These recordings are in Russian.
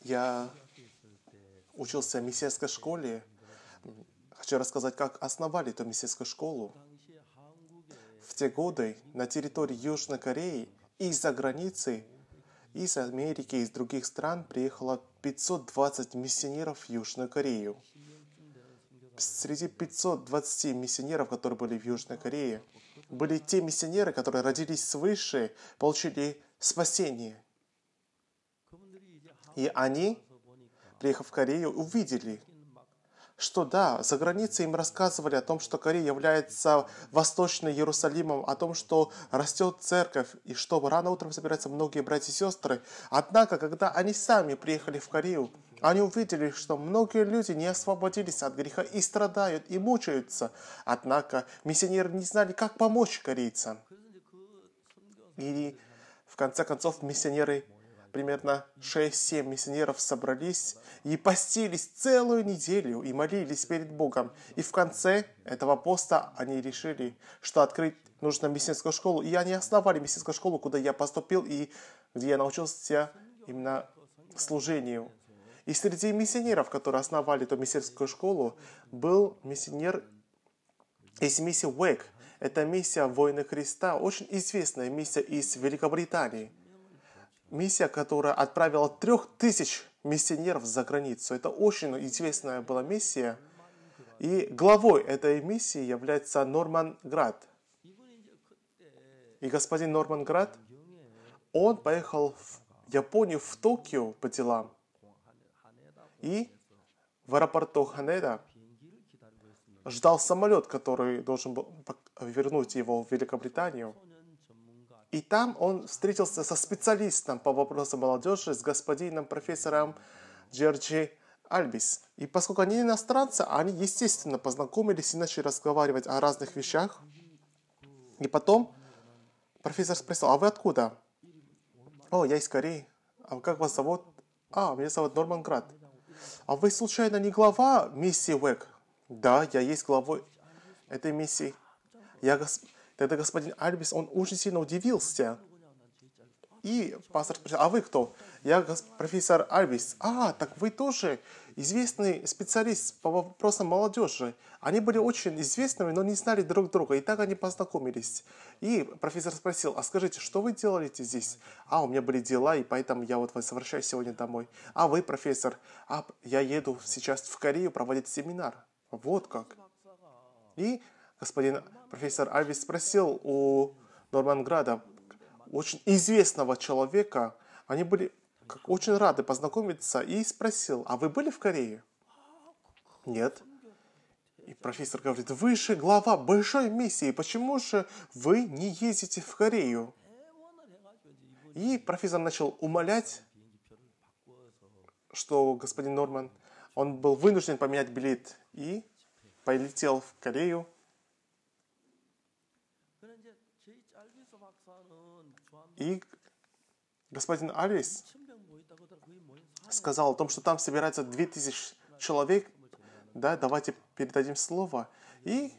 Я учился в мессианской школе. Хочу рассказать, как основали эту мессианскую школу. В те годы на территории Южной Кореи из-за границы, из Америки, из других стран приехало 520 миссионеров в Южную Корею. Среди 520 миссионеров, которые были в Южной Корее, были те миссионеры, которые родились свыше, получили спасение. И они, приехав в Корею, увидели, что да, за границей им рассказывали о том, что Корея является восточным Иерусалимом, о том, что растет церковь и что рано утром собираются многие братья и сестры. Однако, когда они сами приехали в Корею, они увидели, что многие люди не освободились от греха и страдают, и мучаются. Однако миссионеры не знали, как помочь корейцам. И в конце концов миссионеры примерно 6-7 миссионеров собрались и постились целую неделю и молились перед Богом. И в конце этого поста они решили, что открыть нужно миссионерскую школу. И они основали миссионерскую школу, куда я поступил и где я научился именно служению. И среди миссионеров, которые основали эту миссионерскую школу, был миссионер из миссии Уэк. Это миссия Воины Христа, очень известная миссия из Великобритании – миссия, которая отправила трех тысяч миссионеров за границу. Это очень интересная была миссия. И главой этой миссии является Норман Град. И господин Норман Град, он поехал в Японию, в Токио по делам. И в аэропорту Ханеда ждал самолет, который должен был вернуть его в Великобританию. И там он встретился со специалистом по вопросам молодежи, с господином профессором Джерджи Альбис. И поскольку они иностранцы, они, естественно, познакомились и начали разговаривать о разных вещах. И потом профессор спросил, а вы откуда? О, я из Кореи. А как вас зовут? А, меня зовут Норман Град. А вы случайно не глава миссии ВЭК? Да, я есть главой этой миссии. Я, госп... Тогда господин Альбис, он очень сильно удивился. И пастор спросил, а вы кто? Я профессор Альбис. А, так вы тоже известный специалист по вопросам молодежи. Они были очень известными, но не знали друг друга, и так они познакомились. И профессор спросил, а скажите, что вы делаете здесь? А, у меня были дела, и поэтому я вот возвращаюсь сегодня домой. А вы, профессор? А, я еду сейчас в Корею проводить семинар. Вот как. И господин профессор Альвис спросил у Норманграда, очень известного человека, они были очень рады познакомиться и спросил, а вы были в Корее? Нет. И профессор говорит, вы же глава большой миссии, почему же вы не ездите в Корею? И профессор начал умолять, что господин Норман, он был вынужден поменять билет и полетел в Корею И господин Алис сказал о том, что там собирается 2000 человек, да, давайте передадим слово. И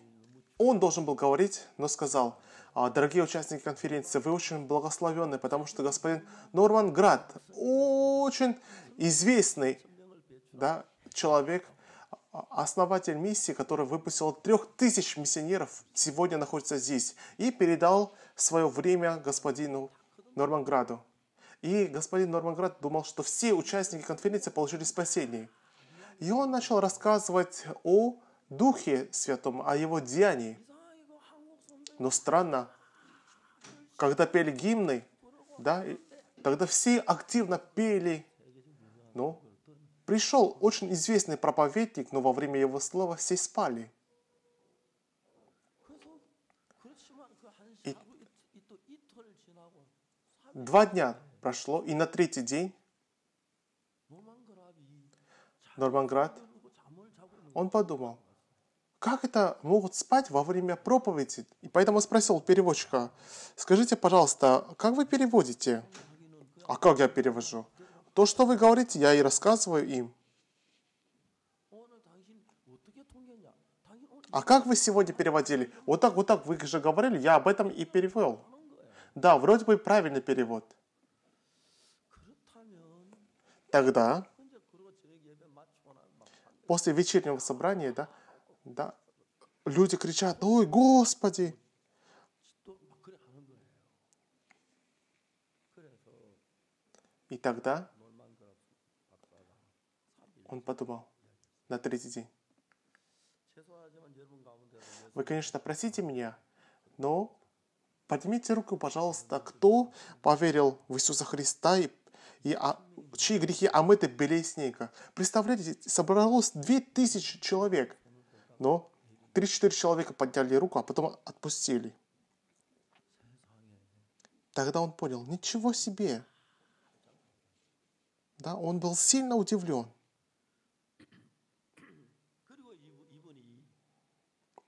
он должен был говорить, но сказал, «А, дорогие участники конференции, вы очень благословенны, потому что господин Норман Град очень известный да, человек, а, основатель миссии, который выпустил трех тысяч миссионеров, сегодня находится здесь и передал свое время господину Норманграду. И господин Норманград думал, что все участники конференции получили спасение. И он начал рассказывать о Духе Святом, о его деянии. Но странно, когда пели гимны, да, тогда все активно пели. Но пришел очень известный проповедник, но во время его слова все спали – Два дня прошло, и на третий день Норманград, он подумал, как это могут спать во время проповеди? И поэтому спросил переводчика, скажите, пожалуйста, как вы переводите? А как я перевожу? То, что вы говорите, я и рассказываю им. А как вы сегодня переводили? Вот так, вот так, вы же говорили, я об этом и перевел. Да, вроде бы правильный перевод. Тогда, после вечернего собрания, да, да, люди кричат, ой, Господи! И тогда он подумал на третий день. Вы, конечно, простите меня, но Поднимите руку, пожалуйста, кто поверил в Иисуса Христа и, и а, чьи грехи омыты белее снега. Представляете, собралось 2000 человек, но 3-4 человека подняли руку, а потом отпустили. Тогда он понял, ничего себе. Да, он был сильно удивлен.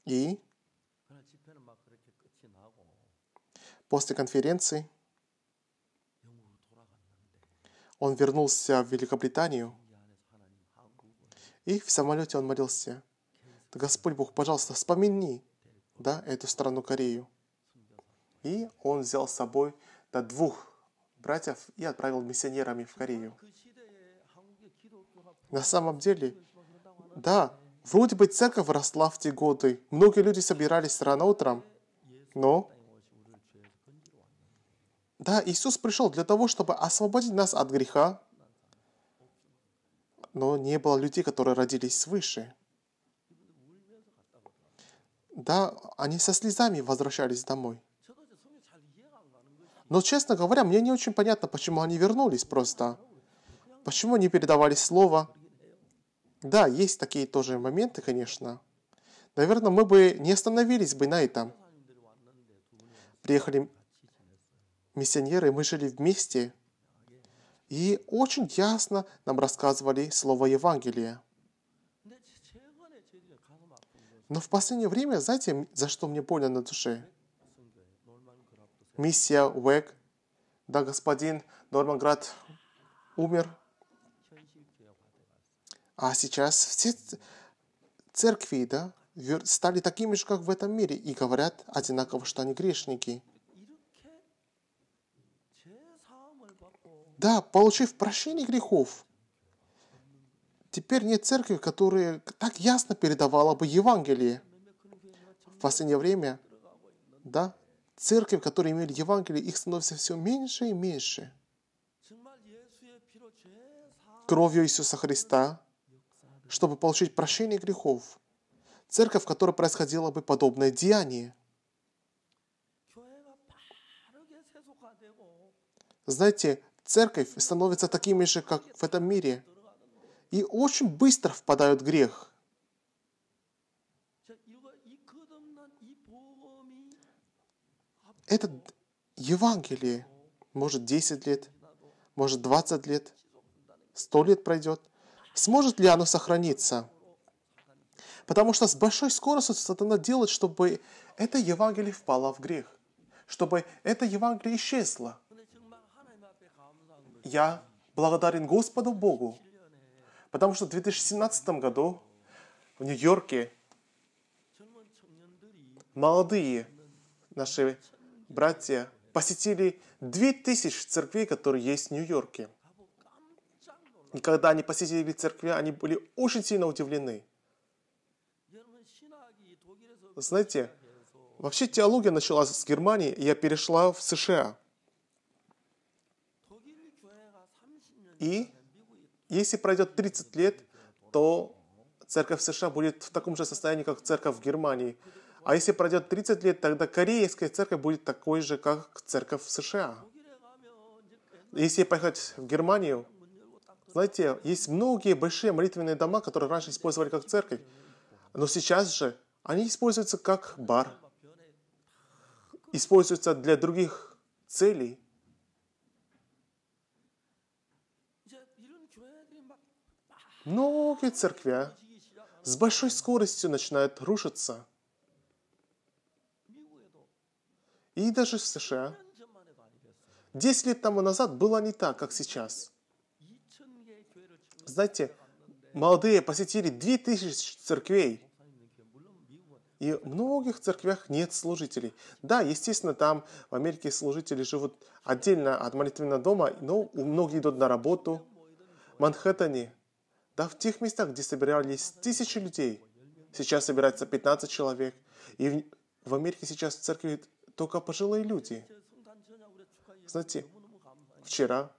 И После конференции он вернулся в Великобританию, и в самолете он молился. Господь Бог, пожалуйста, вспомни да, эту страну Корею. И он взял с собой до двух братьев и отправил миссионерами в Корею. На самом деле, да, вроде бы церковь росла в те годы. Многие люди собирались рано утром, но да, Иисус пришел для того, чтобы освободить нас от греха, но не было людей, которые родились свыше. Да, они со слезами возвращались домой. Но, честно говоря, мне не очень понятно, почему они вернулись просто. Почему не передавали слово? Да, есть такие тоже моменты, конечно. Наверное, мы бы не остановились бы на этом. Приехали миссионеры, мы жили вместе, и очень ясно нам рассказывали слово Евангелие. Но в последнее время, знаете, за что мне больно на душе? Миссия Уэг, да, господин Норманград умер. А сейчас все церкви, да, стали такими же, как в этом мире, и говорят одинаково, что они грешники – Да, получив прощение грехов, теперь нет церкви, которая так ясно передавала бы Евангелие. В последнее время, да, церкви, которые имели Евангелие, их становится все меньше и меньше. Кровью Иисуса Христа, чтобы получить прощение грехов. Церковь, в которой происходило бы подобное деяние. Знаете, Церковь становится такими же, как в этом мире, и очень быстро впадают в грех. Это Евангелие может 10 лет, может 20 лет, 100 лет пройдет. Сможет ли оно сохраниться? Потому что с большой скоростью сатана делает, чтобы это Евангелие впало в грех, чтобы это Евангелие исчезло – я благодарен Господу Богу, потому что в 2017 году в Нью-Йорке молодые наши братья посетили 2000 церквей, которые есть в Нью-Йорке. И когда они посетили церкви, они были очень сильно удивлены. Знаете, вообще теология началась с Германии, и я перешла в США – И если пройдет 30 лет, то церковь США будет в таком же состоянии, как церковь в Германии. А если пройдет 30 лет, тогда корейская церковь будет такой же, как церковь в США. Если поехать в Германию, знаете, есть многие большие молитвенные дома, которые раньше использовали как церковь, но сейчас же они используются как бар, используются для других целей – Многие церкви с большой скоростью начинают рушиться. И даже в США. Десять лет тому назад было не так, как сейчас. Знаете, молодые посетили две тысячи церквей. И в многих церквях нет служителей. Да, естественно, там в Америке служители живут отдельно от молитвенного дома, но многие идут на работу. В Манхэттене да в тех местах, где собирались тысячи людей, сейчас собирается 15 человек. И в, в Америке сейчас в церкви только пожилые люди. Знаете, вчера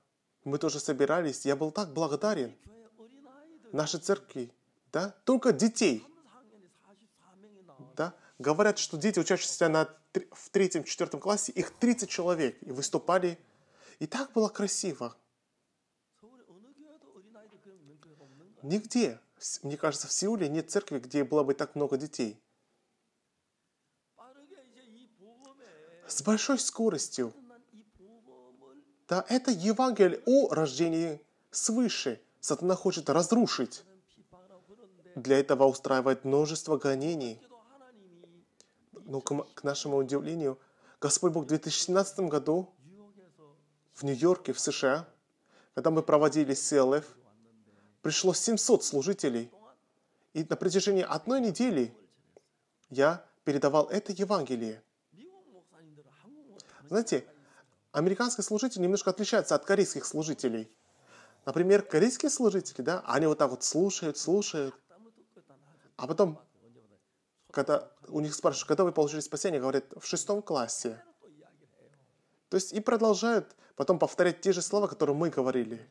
мы тоже собирались, я был так благодарен. Наши церкви, да, только детей. Да, говорят, что дети, учащиеся на, в третьем, четвертом классе, их 30 человек, и выступали. И так было красиво. Нигде, мне кажется, в Сеуле нет церкви, где было бы так много детей. С большой скоростью. Да, это Евангелие о рождении свыше. Сатана хочет разрушить. Для этого устраивает множество гонений. Но к, к нашему удивлению, Господь Бог в 2017 году в Нью-Йорке, в США, когда мы проводили СЛФ пришло 700 служителей. И на протяжении одной недели я передавал это Евангелие. Знаете, американские служители немножко отличаются от корейских служителей. Например, корейские служители, да, они вот так вот слушают, слушают. А потом, когда у них спрашивают, когда вы получили спасение, говорят, в шестом классе. То есть и продолжают потом повторять те же слова, которые мы говорили.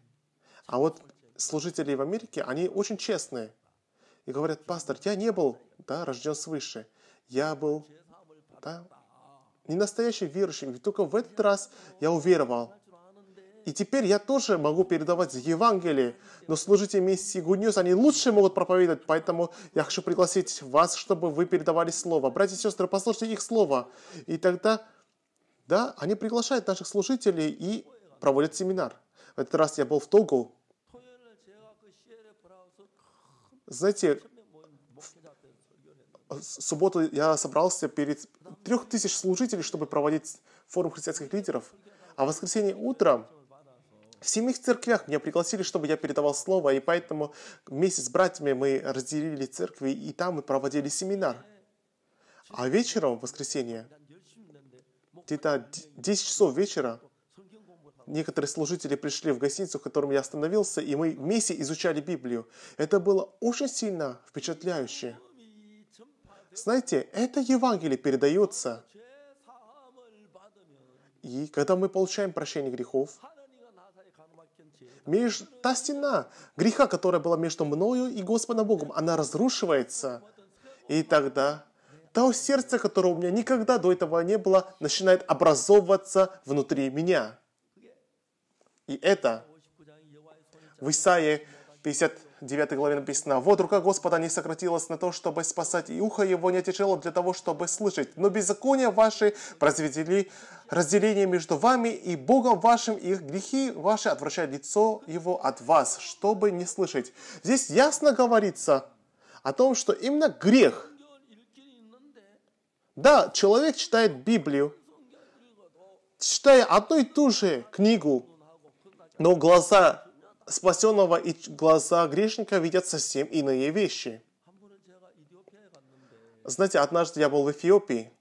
А вот служителей в Америке, они очень честные. И говорят, пастор, я не был да, рожден свыше. Я был да, не настоящим верующим. И только в этот раз я уверовал. И теперь я тоже могу передавать Евангелие, но служители миссии Good News, они лучше могут проповедовать, поэтому я хочу пригласить вас, чтобы вы передавали Слово. Братья и сестры, послушайте их Слово. И тогда, да, они приглашают наших служителей и проводят семинар. В этот раз я был в Тогу, Знаете, в субботу я собрался перед трех тысяч служителей, чтобы проводить форум христианских лидеров, а в воскресенье утром в семих церквях меня пригласили, чтобы я передавал слово, и поэтому вместе с братьями мы разделили церкви, и там мы проводили семинар. А вечером, в воскресенье, где-то 10 часов вечера, некоторые служители пришли в гостиницу, в котором я остановился, и мы вместе изучали Библию. Это было очень сильно впечатляюще. Знаете, это Евангелие передается. И когда мы получаем прощение грехов, между, та стена греха, которая была между мною и Господом Богом, она разрушивается. И тогда то сердце, которое у меня никогда до этого не было, начинает образовываться внутри меня. И это в Исаии 59 главе написано, «Вот рука Господа не сократилась на то, чтобы спасать, и ухо его не тяжело для того, чтобы слышать. Но беззакония ваши произвели разделение между вами и Богом вашим, и грехи ваши отвращают лицо его от вас, чтобы не слышать». Здесь ясно говорится о том, что именно грех. Да, человек читает Библию, читая одну и ту же книгу, но глаза спасенного и глаза грешника видят совсем иные вещи. Знаете, однажды я был в Эфиопии.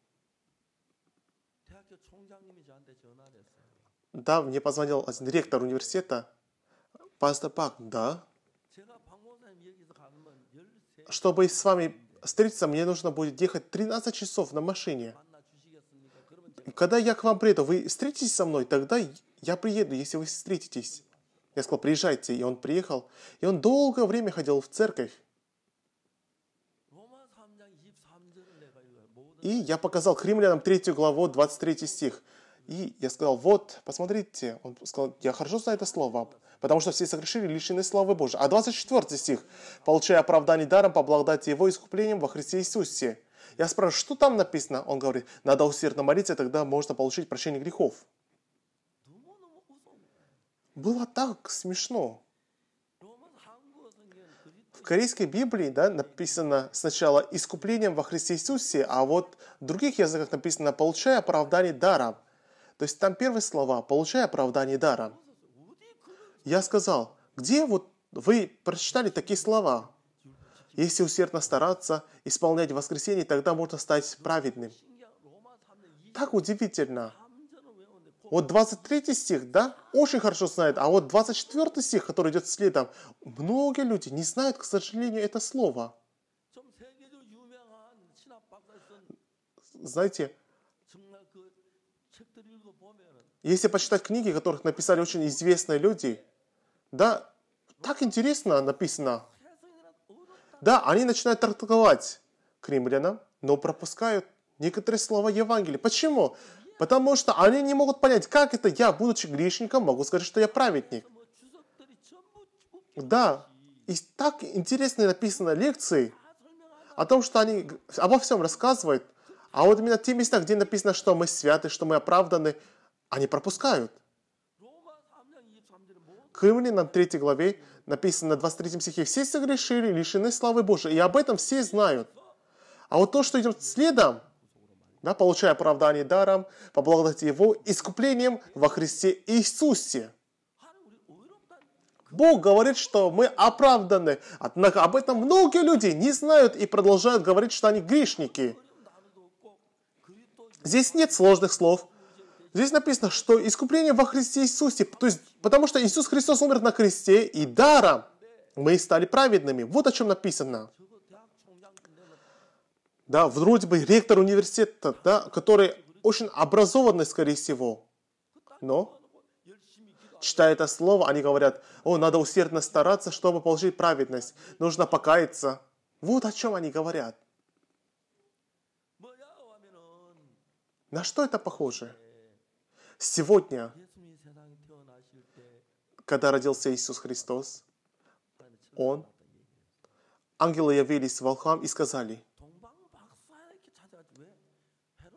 Да, мне позвонил один ректор университета, пастор Пак, да. Чтобы с вами встретиться, мне нужно будет ехать 13 часов на машине. Когда я к вам приеду, вы встретитесь со мной, тогда я приеду, если вы встретитесь. Я сказал, приезжайте, и он приехал. И он долгое время ходил в церковь. И я показал Кремлянам 3 главу, 23 стих. И я сказал, вот, посмотрите. Он сказал, я хорошо знаю это слово, потому что все согрешили, лишены славы Божьей. А 24 стих. «Получая оправдание даром по благодати Его искуплением во Христе Иисусе». Я спрашиваю, что там написано? Он говорит, надо усердно молиться, тогда можно получить прощение грехов. Было так смешно. В корейской Библии да, написано сначала «искуплением во Христе Иисусе», а вот в других языках написано «получая оправдание даром». То есть там первые слова «получая оправдание даром». Я сказал, где вот вы прочитали такие слова? Если усердно стараться исполнять воскресенье, тогда можно стать праведным. Так удивительно. Вот 23 стих, да, очень хорошо знает, а вот 24 стих, который идет следом, многие люди не знают, к сожалению, это слово. Знаете, если почитать книги, которых написали очень известные люди, да, так интересно написано. Да, они начинают трактовать к римлянам, но пропускают некоторые слова Евангелия. Почему? Потому что они не могут понять, как это я, будучи грешником, могу сказать, что я праведник. Да, и так интересно написано лекции о том, что они обо всем рассказывают, а вот именно те места, где написано, что мы святы, что мы оправданы, они пропускают. К Римлянам 3 главе написано в 23 стихе, «Все согрешили, лишены славы Божией». И об этом все знают. А вот то, что идет следом, да, получая оправдание даром по благодати Его, искуплением во Христе Иисусе. Бог говорит, что мы оправданы, однако об этом многие люди не знают и продолжают говорить, что они грешники. Здесь нет сложных слов. Здесь написано, что искупление во Христе Иисусе, то есть, потому что Иисус Христос умер на кресте, и даром мы стали праведными. Вот о чем написано да, вроде бы ректор университета, да, который очень образованный, скорее всего, но читая это слово, они говорят, о, надо усердно стараться, чтобы получить праведность, нужно покаяться. Вот о чем они говорят. На что это похоже? Сегодня, когда родился Иисус Христос, Он, ангелы явились волхам и сказали,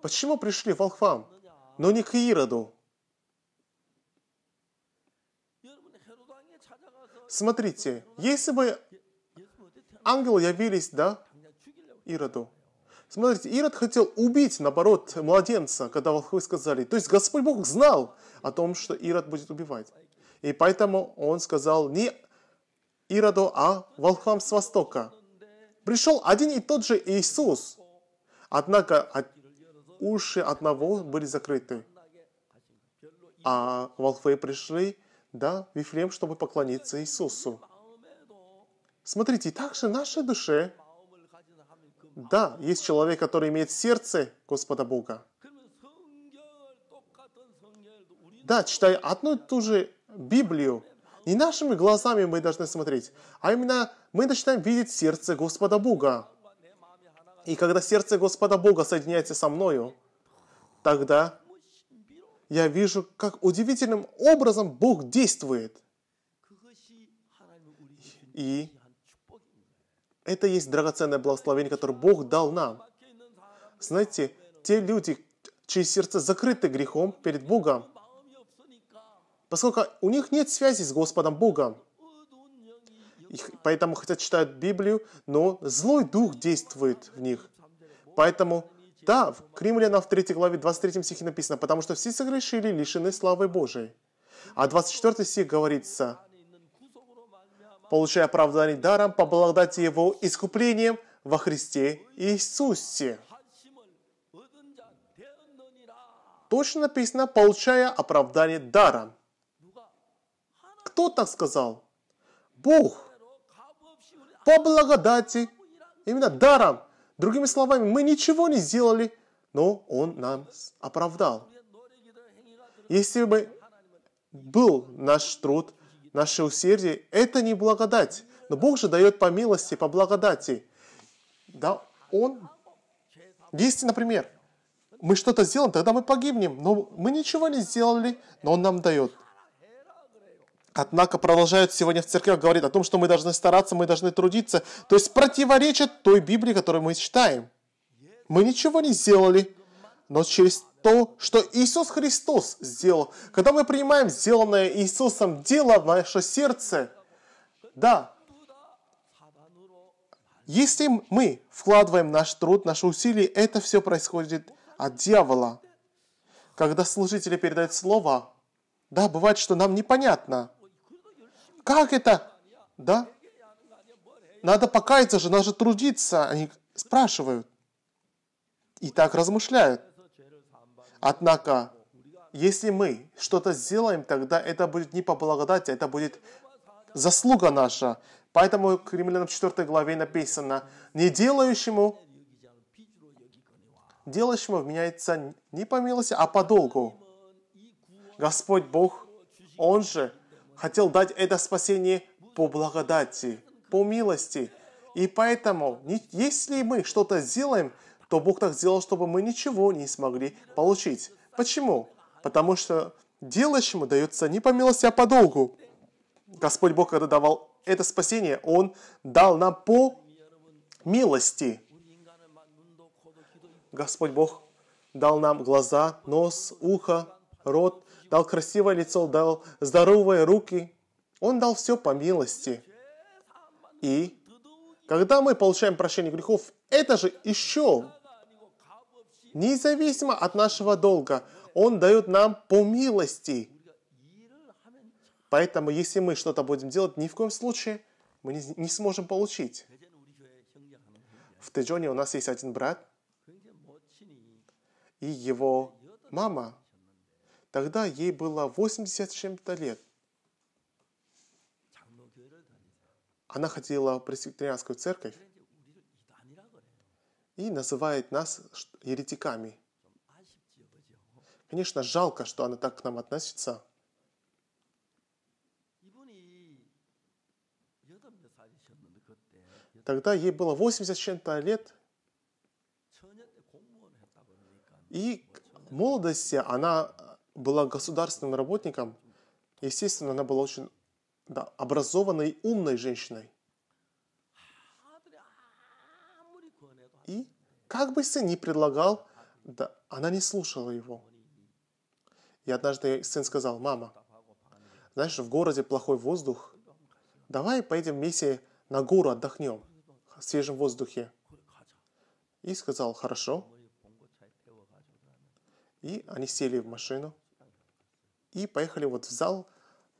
Почему пришли волхвам, но не к Ироду? Смотрите, если бы ангелы явились, да, Ироду, Смотрите, Ирод хотел убить, наоборот, младенца, когда волхвы сказали. То есть Господь Бог знал о том, что Ирод будет убивать. И поэтому он сказал не Ироду, а волхвам с востока. Пришел один и тот же Иисус. Однако уши одного были закрыты. А волхвы пришли, да, в Вифлеем, чтобы поклониться Иисусу. Смотрите, также наши души. Да, есть человек, который имеет сердце Господа Бога. Да, читая одну и ту же Библию, не нашими глазами мы должны смотреть, а именно мы начинаем видеть сердце Господа Бога. И когда сердце Господа Бога соединяется со мною, тогда я вижу, как удивительным образом Бог действует. И это есть драгоценное благословение, которое Бог дал нам. Знаете, те люди, чьи сердца закрыты грехом перед Богом, поскольку у них нет связи с Господом Богом, поэтому хотят читают Библию, но злой дух действует в них. Поэтому, да, в Кремлянам в 3 главе 23 стихе написано, потому что все согрешили, лишены славы Божией. А 24 стих говорится, получая оправдание даром по Его искуплением во Христе Иисусе. Точно написано, получая оправдание даром. Кто так сказал? Бог по благодати, именно даром. Другими словами, мы ничего не сделали, но Он нам оправдал. Если бы был наш труд, наше усердие, это не благодать. Но Бог же дает по милости, по благодати. Да, Он... Если, например, мы что-то сделаем, тогда мы погибнем. Но мы ничего не сделали, но Он нам дает однако продолжают сегодня в церквях говорить о том, что мы должны стараться, мы должны трудиться. То есть противоречит той Библии, которую мы читаем. Мы ничего не сделали, но через то, что Иисус Христос сделал. Когда мы принимаем сделанное Иисусом дело в наше сердце, да, если мы вкладываем наш труд, наши усилия, это все происходит от дьявола. Когда служители передают слово, да, бывает, что нам непонятно – как это? Да? Надо покаяться же, надо же трудиться. Они спрашивают. И так размышляют. Однако, если мы что-то сделаем, тогда это будет не по благодати, а это будет заслуга наша. Поэтому в Римлянам 4 главе написано, «Не делающему, делающему вменяется не по милости, а по долгу». Господь Бог, Он же хотел дать это спасение по благодати, по милости. И поэтому, если мы что-то сделаем, то Бог так сделал, чтобы мы ничего не смогли получить. Почему? Потому что делающему дается не по милости, а по долгу. Господь Бог, когда давал это спасение, Он дал нам по милости. Господь Бог дал нам глаза, нос, ухо, рот, дал красивое лицо, дал здоровые руки. Он дал все по милости. И когда мы получаем прощение грехов, это же еще независимо от нашего долга. Он дает нам по милости. Поэтому, если мы что-то будем делать, ни в коем случае мы не, не сможем получить. В Теджоне у нас есть один брат, и его мама Тогда ей было 80 с чем-то лет. Она ходила в пресвитерианскую церковь и называет нас еретиками. Конечно, жалко, что она так к нам относится. Тогда ей было 80 с чем-то лет. И к молодости она была государственным работником, естественно, она была очень да, образованной, умной женщиной. И как бы сын ни предлагал, да, она не слушала его. И однажды сын сказал, мама, знаешь, в городе плохой воздух, давай поедем вместе на гору отдохнем в свежем воздухе. И сказал, хорошо. И они сели в машину и поехали вот в зал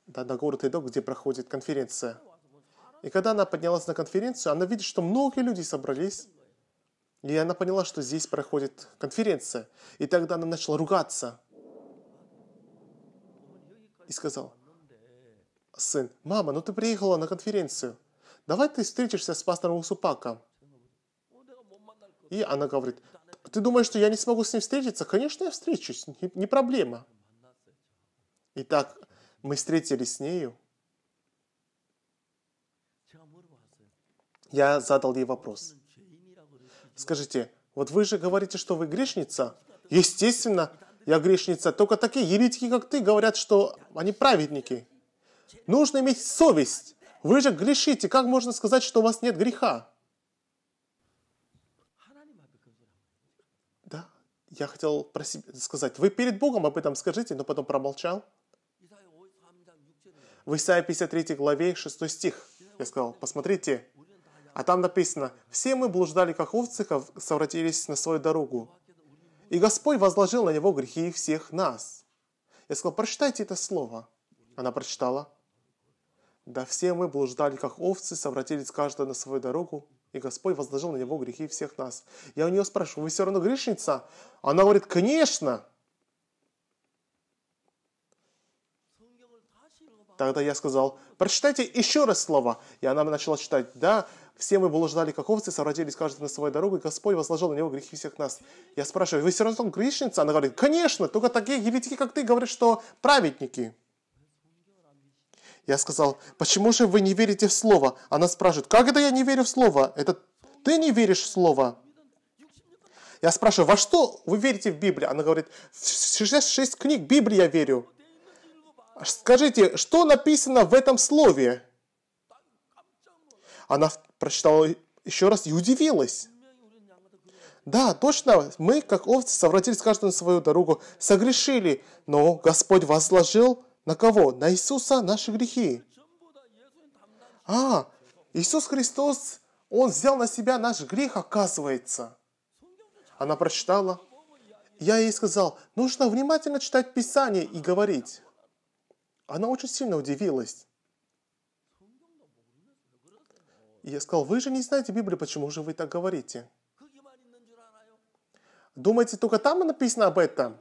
да, на город Эдок, где проходит конференция. И когда она поднялась на конференцию, она видит, что многие люди собрались, и она поняла, что здесь проходит конференция. И тогда она начала ругаться и сказал, сын, мама, ну ты приехала на конференцию, давай ты встретишься с пастором Усупаком. И она говорит, ты думаешь, что я не смогу с ним встретиться? Конечно, я встречусь, не проблема. Итак, мы встретились с нею. Я задал ей вопрос. Скажите, вот вы же говорите, что вы грешница? Естественно, я грешница. Только такие еретики, как ты, говорят, что они праведники. Нужно иметь совесть. Вы же грешите. Как можно сказать, что у вас нет греха? Да, я хотел про себя сказать. Вы перед Богом об этом скажите, но потом промолчал в Исаии 53 главе 6 стих. Я сказал, посмотрите, а там написано, «Все мы блуждали, как овцы, совратились на свою дорогу, и Господь возложил на него грехи всех нас». Я сказал, прочитайте это слово. Она прочитала. «Да все мы блуждали, как овцы, совратились каждая на свою дорогу, и Господь возложил на него грехи всех нас». Я у нее спрашиваю, «Вы все равно грешница?» Она говорит, «Конечно!» Тогда я сказал, прочитайте еще раз слова. И она начала читать, да, все мы блуждали, как овцы, совратились каждый на свою дорогу, и Господь возложил на него грехи всех нас. Я спрашиваю, вы все равно грешница? Она говорит, конечно, только такие еретики, как ты, говорят, что праведники. Я сказал, почему же вы не верите в Слово? Она спрашивает, как это я не верю в Слово? Это ты не веришь в Слово? Я спрашиваю, во что вы верите в Библию? Она говорит, в 66 книг Библии я верю. Скажите, что написано в этом слове? Она прочитала еще раз и удивилась. Да, точно, мы, как овцы, совратились каждый на свою дорогу, согрешили, но Господь возложил на кого? На Иисуса наши грехи. А, Иисус Христос, Он взял на себя наш грех, оказывается. Она прочитала. Я ей сказал, нужно внимательно читать Писание и говорить. Она очень сильно удивилась. И я сказал, вы же не знаете Библию, почему же вы так говорите? Думаете, только там написано об этом?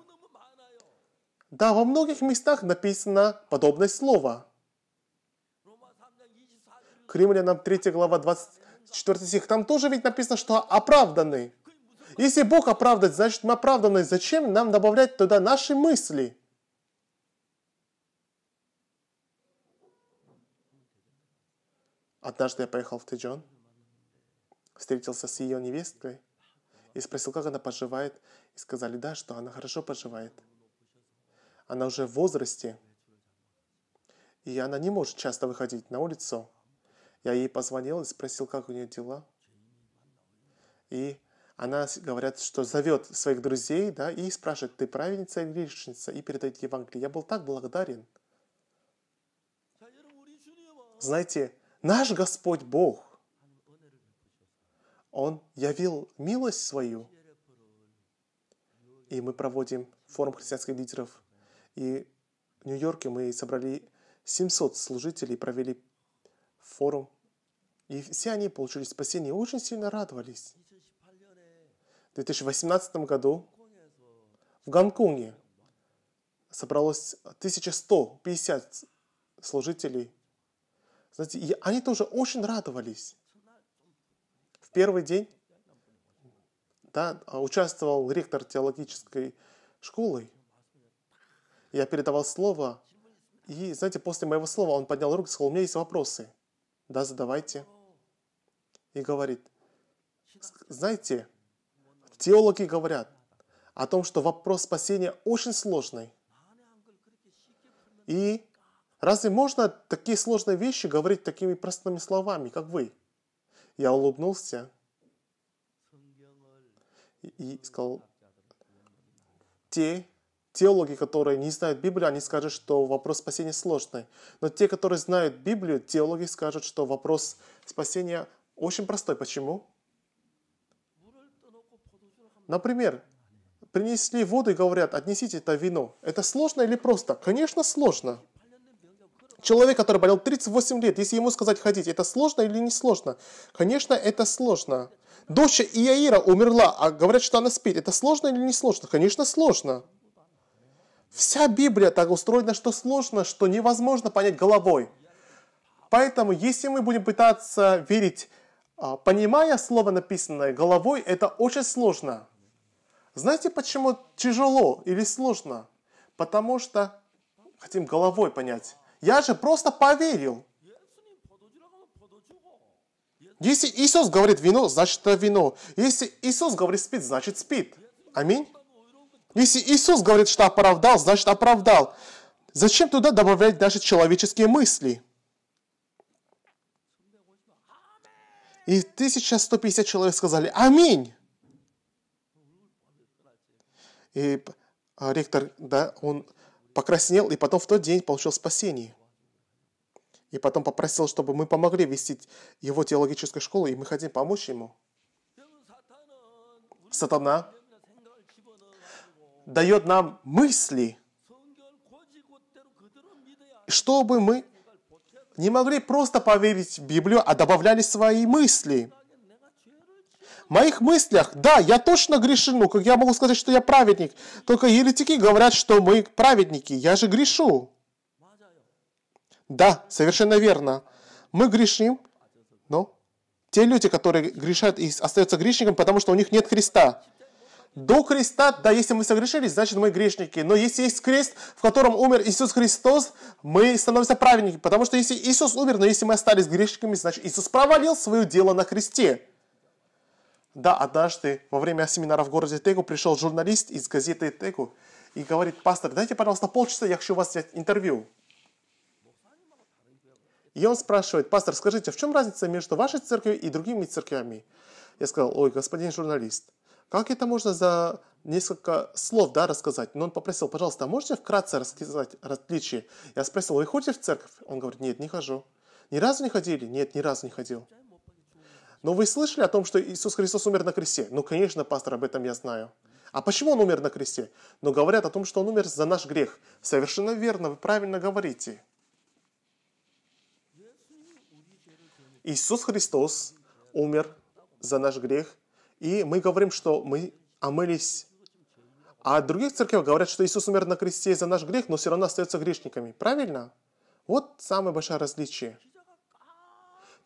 Да, во многих местах написано подобное слово. К римлянам 3 глава 24 стих, там тоже ведь написано, что оправданный. Если Бог оправдать, значит мы оправданы. Зачем нам добавлять туда наши мысли? Однажды я поехал в Тэджон, встретился с ее невесткой и спросил, как она поживает. И сказали, да, что она хорошо поживает. Она уже в возрасте, и она не может часто выходить на улицу. Я ей позвонил и спросил, как у нее дела. И она, говорят, что зовет своих друзей, да, и спрашивает, ты праведница или грешница, и передает Евангелие. Я был так благодарен. Знаете, Наш Господь Бог, Он явил милость свою, и мы проводим форум христианских лидеров. И в Нью-Йорке мы собрали 700 служителей, провели форум. И все они получили спасение очень сильно радовались. В 2018 году в Гонконге собралось 1150 служителей знаете, и они тоже очень радовались. В первый день да, а, участвовал ректор теологической школы. Я передавал слово. И, знаете, после моего слова он поднял руку и сказал, у меня есть вопросы. Да, задавайте. И говорит, знаете, теологи говорят о том, что вопрос спасения очень сложный. И Разве можно такие сложные вещи говорить такими простыми словами, как вы? Я улыбнулся и сказал, те теологи, которые не знают Библию, они скажут, что вопрос спасения сложный. Но те, которые знают Библию, теологи скажут, что вопрос спасения очень простой. Почему? Например, принесли воду и говорят, отнесите это вино. Это сложно или просто? Конечно, сложно. Человек, который болел 38 лет, если ему сказать ходить, это сложно или не сложно? Конечно, это сложно. Дочь Иаира умерла, а говорят, что она спит. Это сложно или не сложно? Конечно, сложно. Вся Библия так устроена, что сложно, что невозможно понять головой. Поэтому, если мы будем пытаться верить, а, понимая слово написанное головой, это очень сложно. Знаете, почему тяжело или сложно? Потому что хотим головой понять. Я же просто поверил. Если Иисус говорит вино, значит это вино. Если Иисус говорит спит, значит спит. Аминь. Если Иисус говорит, что оправдал, значит оправдал. Зачем туда добавлять наши человеческие мысли? И 1150 человек сказали «Аминь». И э, ректор, да, он покраснел и потом в тот день получил спасение. И потом попросил, чтобы мы помогли вести его теологическую школу, и мы хотим помочь ему. Сатана дает нам мысли, чтобы мы не могли просто поверить в Библию, а добавляли свои мысли моих мыслях. Да, я точно грешен, ну как я могу сказать, что я праведник? Только еретики говорят, что мы праведники, я же грешу. Да, совершенно верно. Мы грешим, но те люди, которые грешат и остаются грешниками, потому что у них нет Христа. До креста, да, если мы согрешили, значит мы грешники. Но если есть крест, в котором умер Иисус Христос, мы становимся праведниками. Потому что если Иисус умер, но если мы остались грешниками, значит Иисус провалил свое дело на кресте. Да, однажды во время семинара в городе Тегу пришел журналист из газеты Тегу и говорит, пастор, дайте, пожалуйста, полчаса, я хочу у вас взять интервью. И он спрашивает, пастор, скажите, в чем разница между вашей церковью и другими церквями? Я сказал, ой, господин журналист, как это можно за несколько слов да, рассказать? Но он попросил, пожалуйста, а можете вкратце рассказать различия? Я спросил, вы ходите в церковь? Он говорит, нет, не хожу. Ни разу не ходили? Нет, ни разу не ходил. Но вы слышали о том, что Иисус Христос умер на кресте? Ну, конечно, пастор, об этом я знаю. А почему он умер на кресте? Но говорят о том, что он умер за наш грех. Совершенно верно, вы правильно говорите. Иисус Христос умер за наш грех, и мы говорим, что мы омылись. А других церквей говорят, что Иисус умер на кресте за наш грех, но все равно остается грешниками. Правильно? Вот самое большое различие.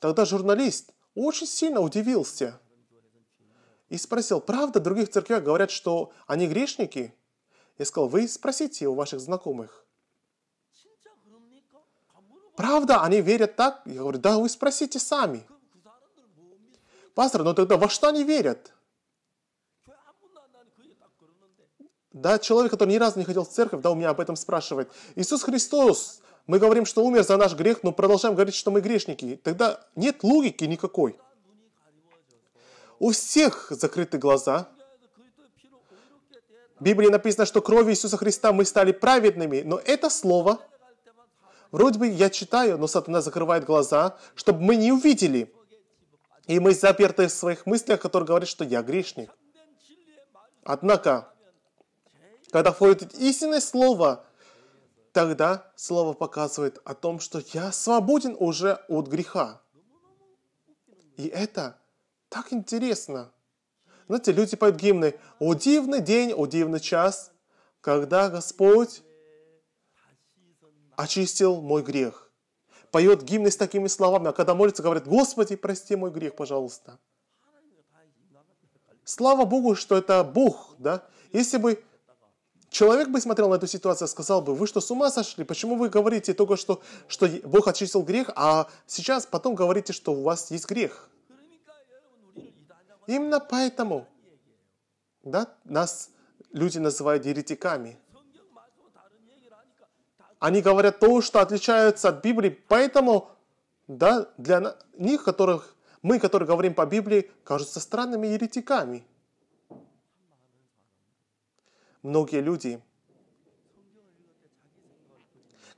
Тогда журналист – очень сильно удивился и спросил, правда, в других церквях говорят, что они грешники? Я сказал, вы спросите у ваших знакомых. Правда, они верят так? Я говорю, да, вы спросите сами. Пастор, но тогда во что они верят? Да, человек, который ни разу не ходил в церковь, да, у меня об этом спрашивает. Иисус Христос, мы говорим, что умер за наш грех, но продолжаем говорить, что мы грешники. Тогда нет логики никакой. У всех закрыты глаза. В Библии написано, что кровью Иисуса Христа мы стали праведными, но это слово, вроде бы я читаю, но сатана закрывает глаза, чтобы мы не увидели. И мы заперты в своих мыслях, которые говорят, что я грешник. Однако, когда входит истинное слово, тогда слово показывает о том, что я свободен уже от греха. И это так интересно. Знаете, люди поют гимны «О дивный день, о дивный час, когда Господь очистил мой грех». Поет гимны с такими словами, а когда молится, говорит «Господи, прости мой грех, пожалуйста». Слава Богу, что это Бог, да? Если бы Человек бы смотрел на эту ситуацию и сказал бы, вы что, с ума сошли? Почему вы говорите только что, что Бог очистил грех, а сейчас потом говорите, что у вас есть грех? Именно поэтому да, нас люди называют еретиками. Они говорят то, что отличается от Библии, поэтому да, для них, которых мы, которые говорим по Библии, кажутся странными еретиками. Многие люди,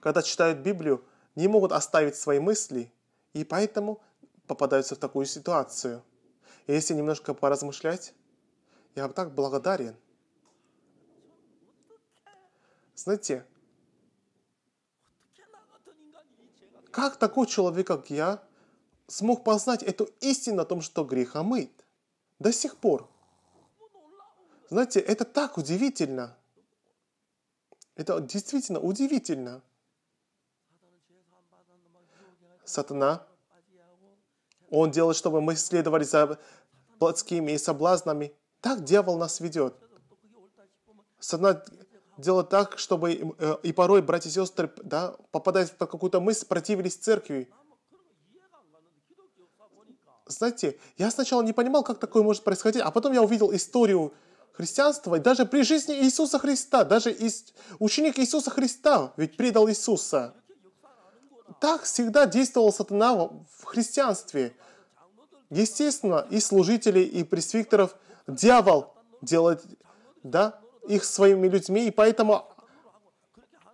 когда читают Библию, не могут оставить свои мысли, и поэтому попадаются в такую ситуацию. И если немножко поразмышлять, я так благодарен. Знаете, как такой человек, как я, смог познать эту истину о том, что грех омыт? До сих пор. Знаете, это так удивительно. Это действительно удивительно. Сатана, он делает, чтобы мы следовали за плотскими и соблазнами. Так дьявол нас ведет. Сатана делает так, чтобы э, и порой братья и сестры, да, попадая в какую-то мысль, противились церкви. Знаете, я сначала не понимал, как такое может происходить, а потом я увидел историю христианства, даже при жизни Иисуса Христа, даже ученик Иисуса Христа ведь предал Иисуса. Так всегда действовал сатана в христианстве. Естественно, и служителей, и пресвикторов дьявол делает да, их своими людьми, и поэтому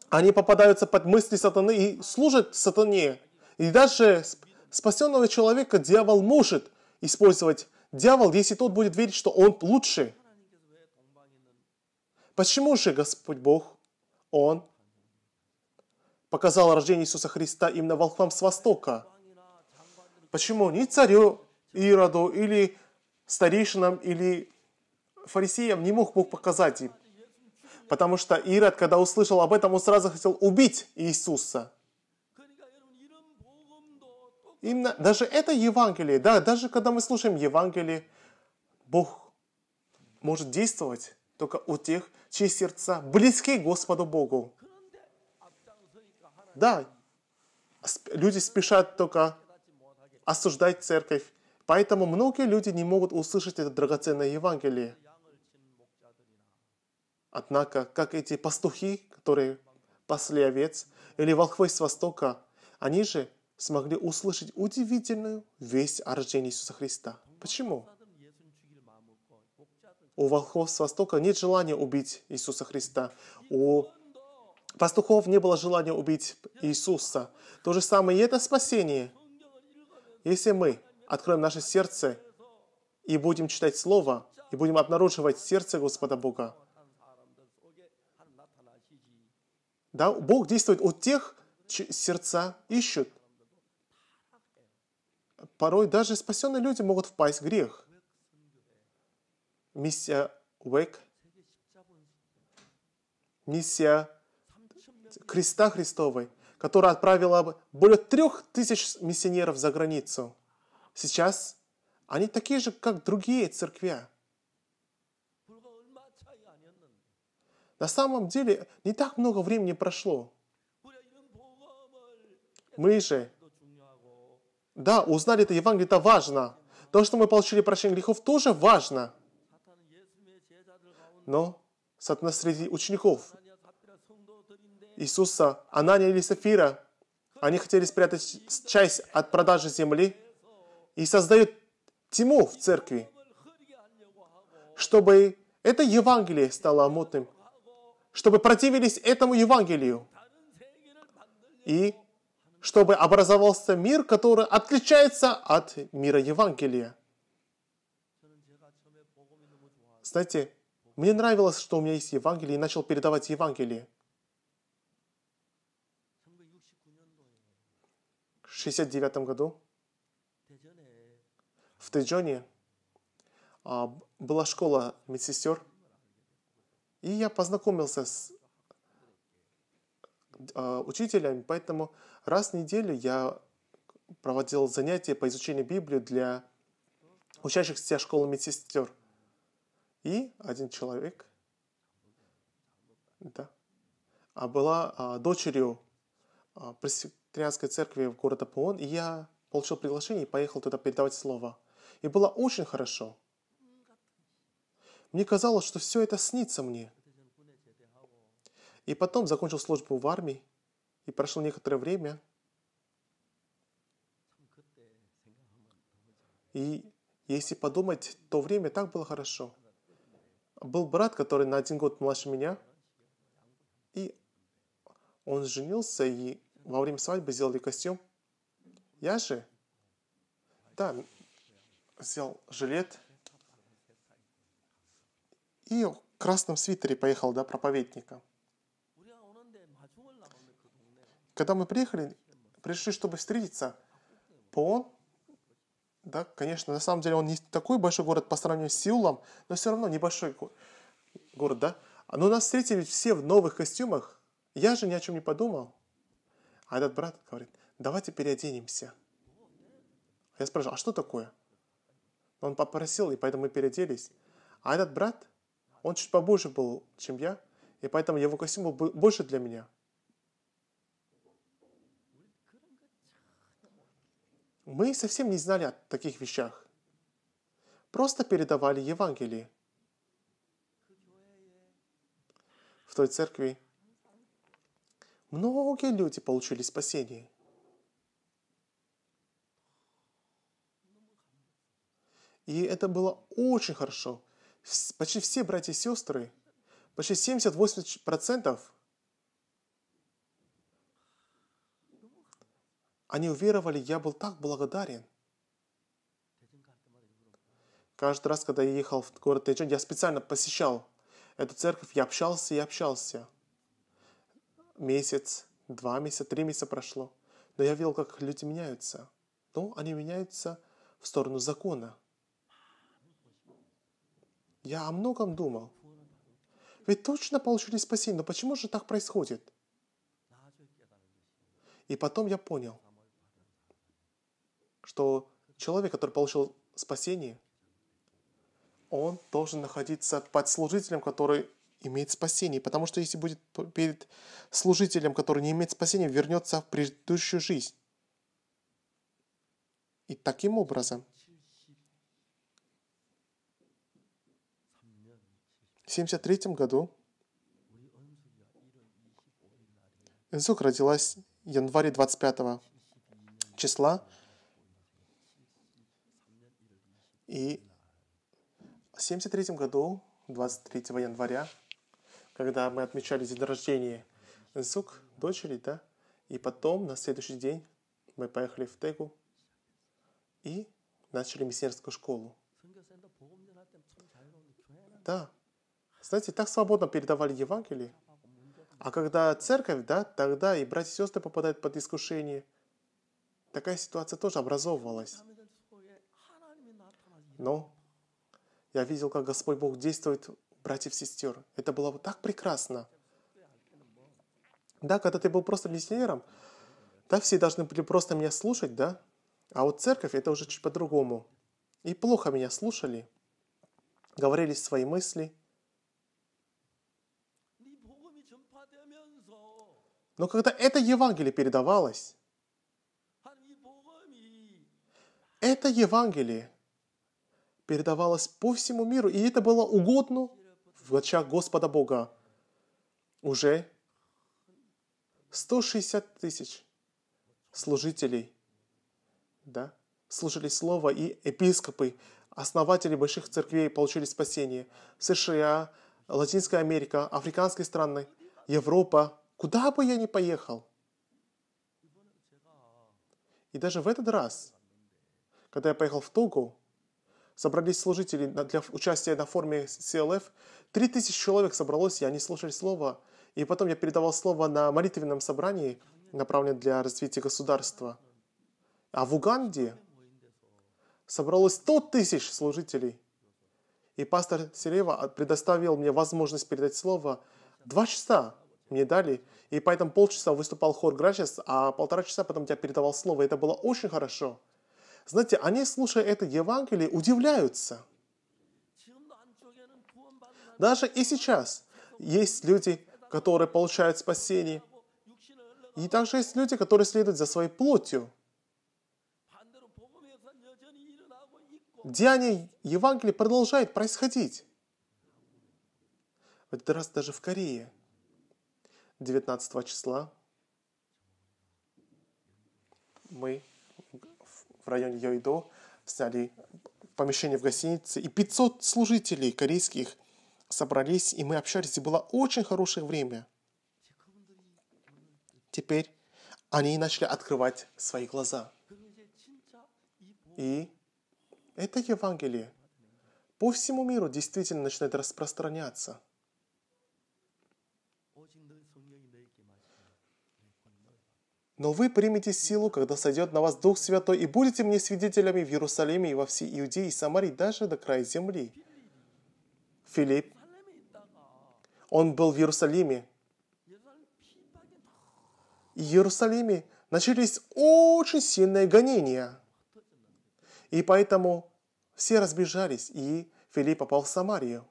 они попадаются под мысли сатаны и служат сатане. И даже спасенного человека дьявол может использовать. Дьявол, если тот будет верить, что он лучше – Почему же Господь Бог, Он показал рождение Иисуса Христа именно волхвам с Востока? Почему не царю Ироду или старейшинам или фарисеям не мог Бог показать им? Потому что Ирод, когда услышал об этом, он сразу хотел убить Иисуса. Именно даже это Евангелие, да, даже когда мы слушаем Евангелие, Бог может действовать только у тех, чьи сердца близки Господу Богу. Да, люди спешат только осуждать церковь. Поэтому многие люди не могут услышать это драгоценное Евангелие. Однако, как эти пастухи, которые пасли овец, или волхвы с востока, они же смогли услышать удивительную весть о рождении Иисуса Христа. Почему? у волхов с Востока нет желания убить Иисуса Христа. У пастухов не было желания убить Иисуса. То же самое и это спасение. Если мы откроем наше сердце и будем читать Слово, и будем обнаруживать сердце Господа Бога, да, Бог действует у тех, чьи сердца ищут. Порой даже спасенные люди могут впасть в грех – миссия Уэйк, миссия Креста Христовой, которая отправила более трех тысяч миссионеров за границу. Сейчас они такие же, как другие церкви. На самом деле, не так много времени прошло. Мы же, да, узнали это Евангелие, это важно. То, что мы получили прощение грехов, тоже важно но среди учеников Иисуса, Анания или Сафира, они хотели спрятать часть от продажи земли и создают тьму в церкви, чтобы это Евангелие стало мутным, чтобы противились этому Евангелию, и чтобы образовался мир, который отличается от мира Евангелия. Знаете, мне нравилось, что у меня есть Евангелие, и начал передавать Евангелие. 1969 году в Тэджоне а, была школа медсестер, и я познакомился с а, учителями, поэтому раз в неделю я проводил занятия по изучению Библии для учащихся школы медсестер и один человек, да, а была а, дочерью а, пресвитерианской церкви в городе Пуон, и я получил приглашение и поехал туда передавать слово. И было очень хорошо. Мне казалось, что все это снится мне. И потом закончил службу в армии, и прошло некоторое время, и если подумать, то время так было хорошо – был брат, который на один год младше меня, и он женился, и во время свадьбы сделали костюм. Я же, да, взял жилет и в красном свитере поехал до проповедника. Когда мы приехали, пришли, чтобы встретиться, Пон да, конечно, на самом деле он не такой большой город по сравнению с Сеулом, но все равно небольшой город, да? Но нас встретили все в новых костюмах. Я же ни о чем не подумал. А этот брат говорит, давайте переоденемся. Я спрашиваю, а что такое? Он попросил, и поэтому мы переоделись. А этот брат, он чуть побольше был, чем я, и поэтому его костюм был больше для меня – Мы совсем не знали о таких вещах. Просто передавали Евангелие. В той церкви многие люди получили спасение. И это было очень хорошо. Почти все братья и сестры, почти 70-80% Они уверовали, я был так благодарен. Каждый раз, когда я ехал в город Тайчон, я специально посещал эту церковь, я общался и общался. Месяц, два месяца, три месяца прошло. Но я видел, как люди меняются. Ну, они меняются в сторону закона. Я о многом думал. Ведь точно получили спасение, но почему же так происходит? И потом я понял, что человек, который получил спасение, он должен находиться под служителем, который имеет спасение. Потому что если будет перед служителем, который не имеет спасения, вернется в предыдущую жизнь. И таким образом 1973 году Инсук родилась в январе 25 числа И в 1973 году, 23 января, когда мы отмечали день рождения Инсук, дочери, да, и потом на следующий день мы поехали в Тегу и начали миссионерскую школу. Да. Знаете, так свободно передавали Евангелие. А когда церковь, да, тогда и братья и сестры попадают под искушение. Такая ситуация тоже образовывалась. Но я видел, как Господь Бог действует братьев и сестер. Это было так прекрасно. Да, когда ты был просто миссионером, да, все должны были просто меня слушать, да? А вот церковь это уже чуть по-другому. И плохо меня слушали, говорили свои мысли. Но когда это Евангелие передавалось, это Евангелие, передавалось по всему миру, и это было угодно в очах Господа Бога. Уже 160 тысяч служителей да, служили Слово, и епископы, основатели больших церквей получили спасение. США, Латинская Америка, африканские страны, Европа, куда бы я ни поехал. И даже в этот раз, когда я поехал в Тогу, собрались служители для участия на форуме CLF. Три тысячи человек собралось, и они слушали слово. И потом я передавал слово на молитвенном собрании, направленном для развития государства. А в Уганде собралось 100 тысяч служителей. И пастор Серева а, предоставил мне возможность передать слово. Два часа мне дали, и поэтому полчаса выступал хор Грачес, а полтора часа потом я передавал слово. Это было очень хорошо. Знаете, они, слушая это Евангелие, удивляются. Даже и сейчас есть люди, которые получают спасение. И также есть люди, которые следуют за своей плотью. Деяние Евангелия продолжает происходить. В этот раз даже в Корее. 19 числа мы районе Йойдо сняли помещение в гостинице, и 500 служителей корейских собрались, и мы общались, и было очень хорошее время. Теперь они начали открывать свои глаза. И это Евангелие по всему миру действительно начинает распространяться – Но вы примете силу, когда сойдет на вас Дух Святой, и будете мне свидетелями в Иерусалиме и во всей Иудее и Самарии, даже до края земли. Филипп, он был в Иерусалиме. И в Иерусалиме начались очень сильные гонения. И поэтому все разбежались, и Филипп попал в Самарию.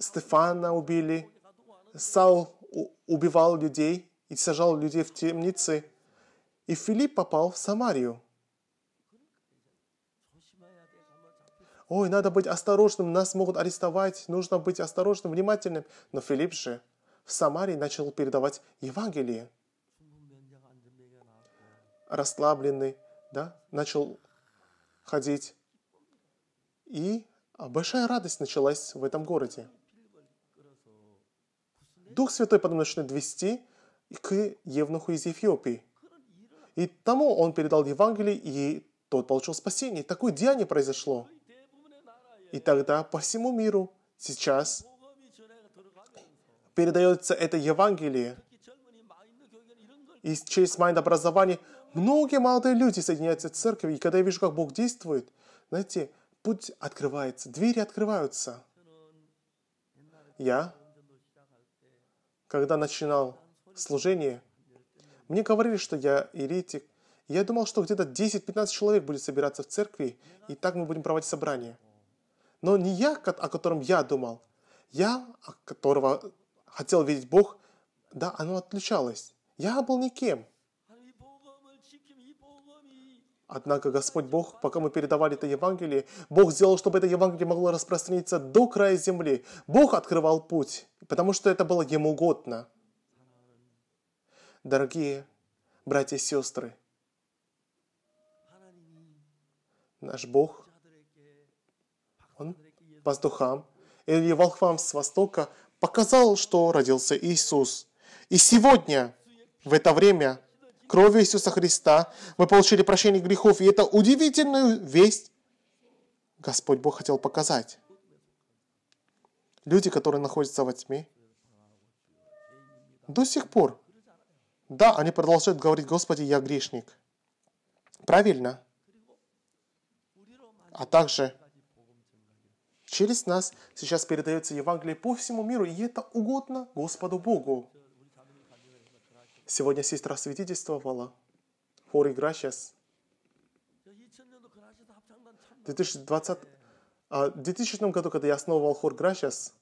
Стефана убили, Саул убивал людей и сажал людей в темницы. И Филипп попал в Самарию. Ой, надо быть осторожным, нас могут арестовать, нужно быть осторожным, внимательным. Но Филипп же в Самарии начал передавать Евангелие. Расслабленный, да, начал ходить. И большая радость началась в этом городе. Дух Святой потом начинает вести к евнуху из Эфиопии. И тому он передал Евангелие, и тот получил спасение. Такое деяние произошло. И тогда по всему миру сейчас передается это Евангелие. И через майнд образование многие молодые люди соединяются в церковь, И когда я вижу, как Бог действует, знаете, путь открывается, двери открываются. Я когда начинал служение, мне говорили, что я еретик. я думал, что где-то 10-15 человек будет собираться в церкви, и так мы будем проводить собрание. Но не я, о котором я думал, я, которого хотел видеть Бог, да, оно отличалось. Я был никем – Однако Господь Бог, пока мы передавали это Евангелие, Бог сделал, чтобы это Евангелие могло распространиться до края земли. Бог открывал путь, потому что это было Ему угодно. Дорогие братья и сестры, наш Бог, Он воздухам или волхвам с востока показал, что родился Иисус. И сегодня, в это время, Кровью Иисуса Христа, мы получили прощение грехов. И это удивительную весть Господь Бог хотел показать. Люди, которые находятся во тьме, до сих пор, да, они продолжают говорить, Господи, я грешник. Правильно. А также через нас сейчас передается Евангелие по всему миру, и это угодно Господу Богу. Сегодня сестра свидетельствовала, хор игра сейчас. 2020, а, в 2000 году, когда я основывал хор Грачес,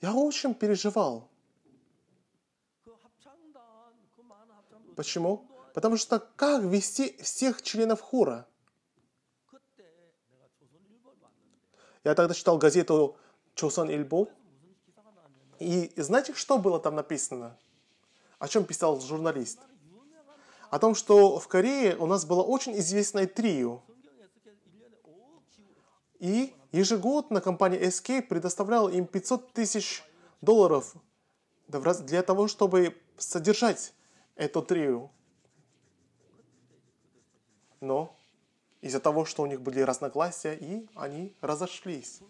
я очень переживал. Почему? Потому что как вести всех членов хора? Я тогда читал газету «Чосон Ильбо», и знаете, что было там написано? о чем писал журналист. О том, что в Корее у нас было очень известное трио. И ежегодно компания SK предоставляла им 500 тысяч долларов для того, чтобы содержать это трио. Но из-за того, что у них были разногласия, и они разошлись.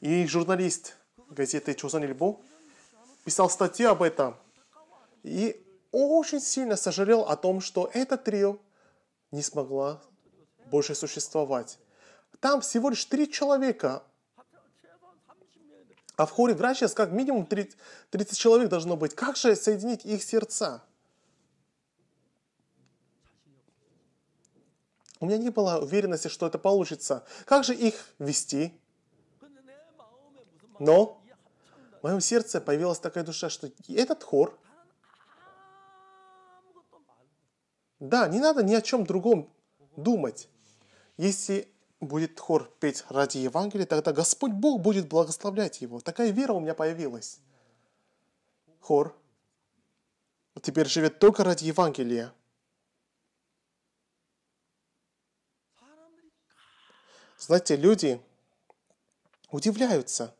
И журналист газеты Чосан Ильбо писал статью об этом – и очень сильно сожалел о том, что это трио не смогла больше существовать. Там всего лишь три человека, а в хоре врач сейчас как минимум 30, 30 человек должно быть. Как же соединить их сердца? У меня не было уверенности, что это получится. Как же их вести? Но в моем сердце появилась такая душа, что этот хор Да, не надо ни о чем другом думать. Если будет хор петь ради Евангелия, тогда Господь Бог будет благословлять его. Такая вера у меня появилась. Хор теперь живет только ради Евангелия. Знаете, люди удивляются.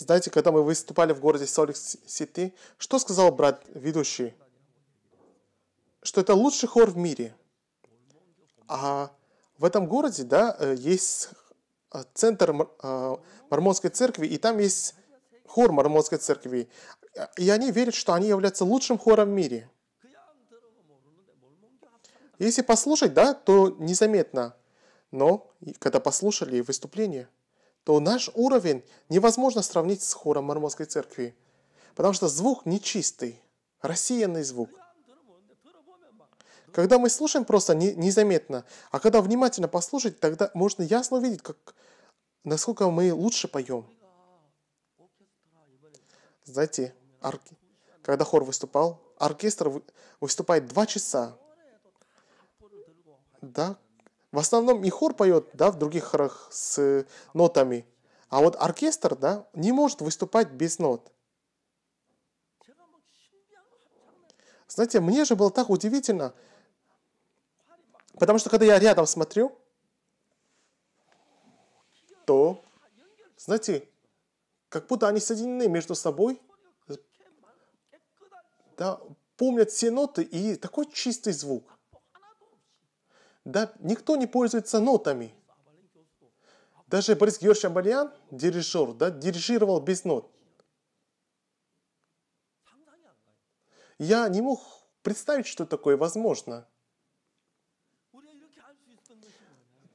знаете, когда мы выступали в городе Солик-Сити, что сказал брат ведущий? Что это лучший хор в мире. А в этом городе, да, э, есть э, центр э, Мормонской церкви, и там есть хор Мормонской церкви. И они верят, что они являются лучшим хором в мире. Если послушать, да, то незаметно. Но когда послушали выступление – то наш уровень невозможно сравнить с хором Мормонской церкви, потому что звук нечистый, рассеянный звук. Когда мы слушаем просто не, незаметно, а когда внимательно послушать, тогда можно ясно увидеть, как, насколько мы лучше поем. Знаете, орке... когда хор выступал, оркестр выступает два часа. Да, в основном и хор поет, да, в других хорах с э, нотами. А вот оркестр, да, не может выступать без нот. Знаете, мне же было так удивительно, потому что когда я рядом смотрю, то, знаете, как будто они соединены между собой, да, помнят все ноты и такой чистый звук. Да, никто не пользуется нотами. Даже Борис Георгиевич Абалян, дирижер, да, дирижировал без нот. Я не мог представить, что такое возможно.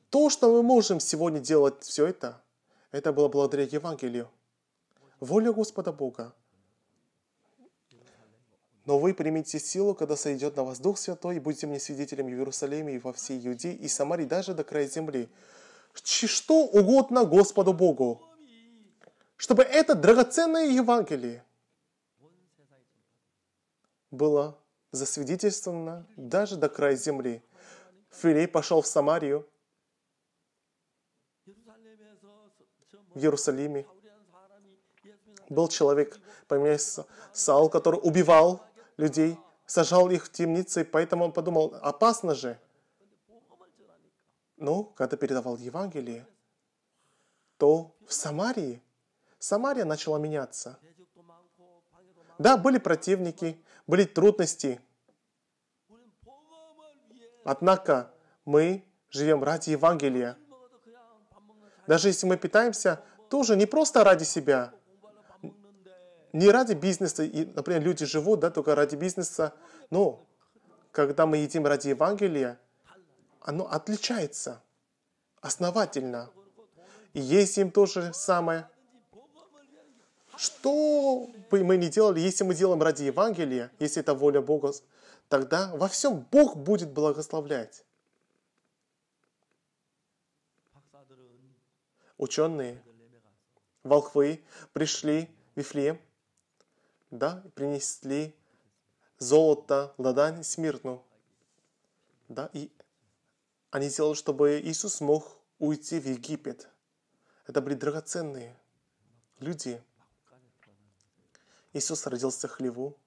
То, что мы можем сегодня делать все это, это было благодаря Евангелию. Воля Господа Бога. Но вы примите силу, когда сойдет на вас Дух Святой, и будете мне свидетелем в Иерусалиме и во всей Иудее и Самаре, даже до края земли. Что угодно Господу Богу. Чтобы это драгоценное Евангелие было засвидетельствовано даже до края земли. Филипп пошел в Самарию, в Иерусалиме. Был человек по имени Саул, который убивал людей, сажал их в темницы, поэтому он подумал, опасно же. Но ну, когда передавал Евангелие, то в Самарии, Самария начала меняться. Да, были противники, были трудности. Однако мы живем ради Евангелия. Даже если мы питаемся, тоже не просто ради себя – не ради бизнеса, и, например, люди живут да, только ради бизнеса, но когда мы едим ради Евангелия, оно отличается основательно. И есть им то же самое. Что бы мы ни делали, если мы делаем ради Евангелия, если это воля Бога, тогда во всем Бог будет благословлять. Ученые, волхвы пришли в Вифлеем да, принесли золото, ладань смирну. Да, и они сделали, чтобы Иисус мог уйти в Египет. Это были драгоценные люди. Иисус родился в хлеву,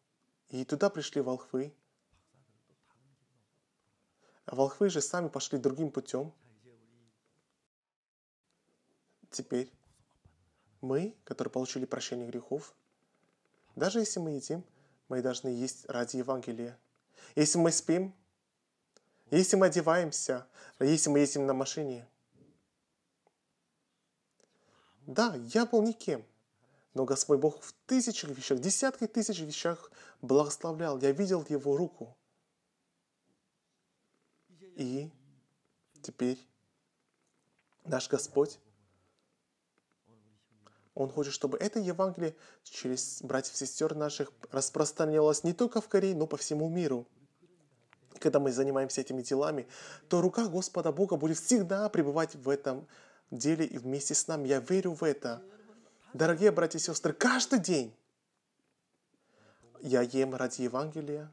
и туда пришли волхвы. А волхвы же сами пошли другим путем. Теперь мы, которые получили прощение грехов, даже если мы едим, мы должны есть ради Евангелия. Если мы спим, если мы одеваемся, если мы ездим на машине. Да, я был никем, но Господь Бог в тысячах вещах, десятках тысяч вещах благословлял. Я видел Его руку. И теперь наш Господь он хочет, чтобы это Евангелие через братьев и сестер наших распространялось не только в Корее, но по всему миру. Когда мы занимаемся этими делами, то рука Господа Бога будет всегда пребывать в этом деле и вместе с нами. Я верю в это. Дорогие братья и сестры, каждый день я ем ради Евангелия,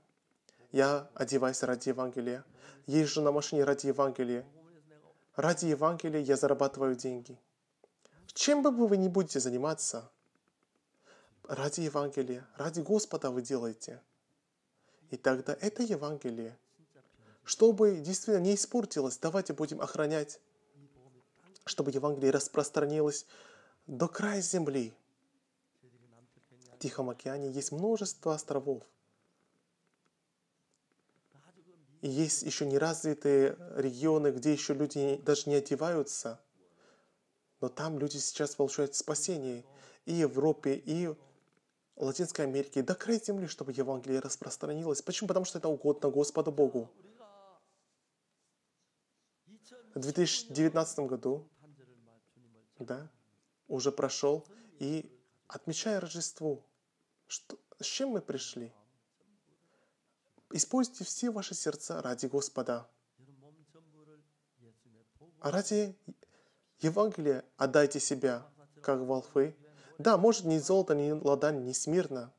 я одеваюсь ради Евангелия, езжу на машине ради Евангелия. Ради Евангелия я зарабатываю деньги – чем бы вы ни будете заниматься, ради Евангелия, ради Господа вы делаете. И тогда это Евангелие, чтобы действительно не испортилось, давайте будем охранять, чтобы Евангелие распространилось до края земли. В Тихом океане есть множество островов. И есть еще неразвитые регионы, где еще люди даже не одеваются – но там люди сейчас получают спасение и в Европе, и Латинской Америке, до края земли, чтобы Евангелие распространилось. Почему? Потому что это угодно Господу Богу. В 2019 году, да, уже прошел, и отмечая Рождество, что, с чем мы пришли? Используйте все ваши сердца ради Господа, а ради Евангелие «отдайте себя, как волфы». Да, может, ни золото, ни ладан, ни смирно.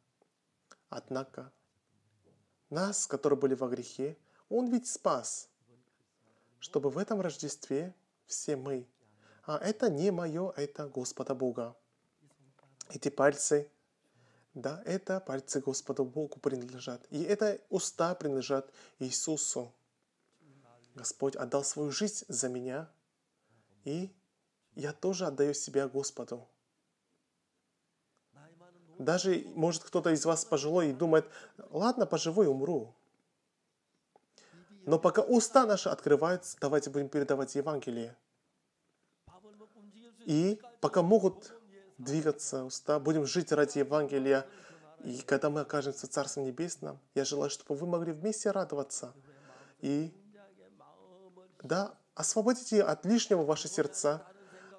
Однако, нас, которые были во грехе, Он ведь спас, чтобы в этом Рождестве все мы. А это не мое, это Господа Бога. Эти пальцы, да, это пальцы Господу Богу принадлежат. И это уста принадлежат Иисусу. Господь отдал свою жизнь за меня, и я тоже отдаю себя Господу. Даже, может, кто-то из вас пожилой и думает, ладно, поживу и умру. Но пока уста наши открываются, давайте будем передавать Евангелие. И пока могут двигаться уста, будем жить ради Евангелия. И когда мы окажемся в Царстве Небесном, я желаю, чтобы вы могли вместе радоваться. И да, освободите от лишнего ваше сердца,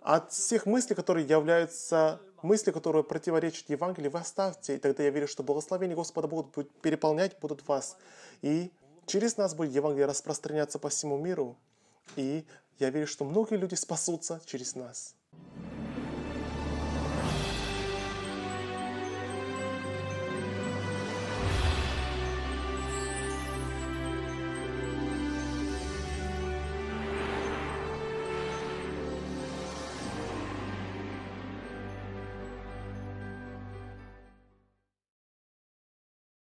от всех мыслей, которые являются мысли, которые противоречат Евангелию, вы оставьте, и тогда я верю, что благословения Господа будут переполнять будут вас. И через нас будет Евангелие распространяться по всему миру. И я верю, что многие люди спасутся через нас.